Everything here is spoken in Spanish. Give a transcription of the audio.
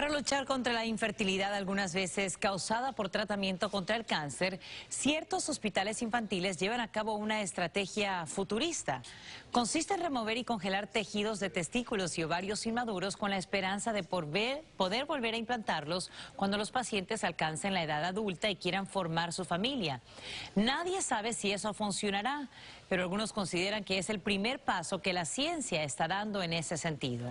Para luchar contra la infertilidad algunas veces causada por tratamiento contra el cáncer, ciertos hospitales infantiles llevan a cabo una estrategia futurista. Consiste en remover y congelar tejidos de testículos y ovarios inmaduros con la esperanza de poder volver a implantarlos cuando los pacientes alcancen la edad adulta y quieran formar su familia. Nadie sabe si eso funcionará, pero algunos consideran que es el primer paso que la ciencia está dando en ese sentido.